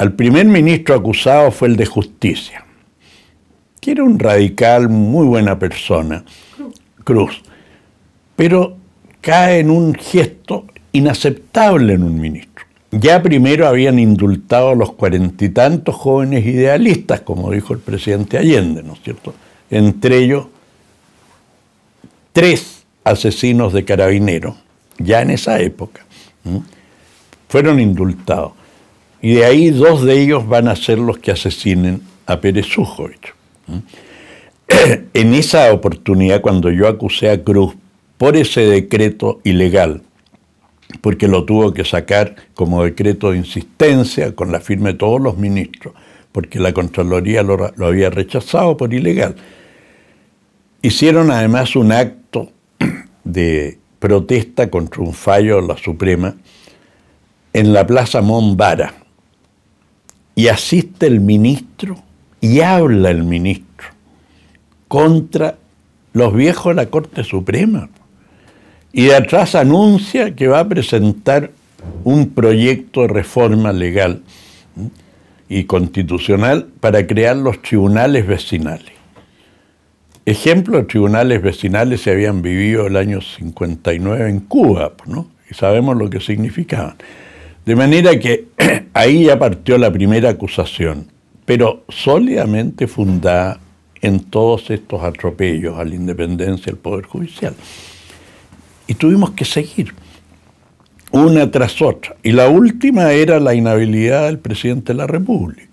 Al primer ministro acusado fue el de justicia, que era un radical, muy buena persona, Cruz, pero cae en un gesto inaceptable en un ministro. Ya primero habían indultado a los cuarenta y tantos jóvenes idealistas, como dijo el presidente Allende, ¿no es cierto? Entre ellos, tres asesinos de carabineros, ya en esa época, fueron indultados y de ahí dos de ellos van a ser los que asesinen a Pérez hecho. En esa oportunidad, cuando yo acusé a Cruz por ese decreto ilegal, porque lo tuvo que sacar como decreto de insistencia con la firma de todos los ministros, porque la Contraloría lo, había rechazado por ilegal. Hicieron además un acto de protesta contra un fallo de la Suprema en la Plaza Monvara y asiste el ministro y habla el ministro contra los viejos de la Corte Suprema. Y de atrás anuncia que va a presentar un proyecto de reforma legal y constitucional para crear los tribunales vecinales. Ejemplo, de tribunales vecinales se habían vivido el año 59 en Cuba, ¿no? y sabemos lo que significaban. De manera que ahí ya partió la primera acusación, pero sólidamente fundada en todos estos atropellos a la independencia del Poder Judicial. Y tuvimos que seguir una tras otra. Y la última era la inhabilidad del presidente de la República.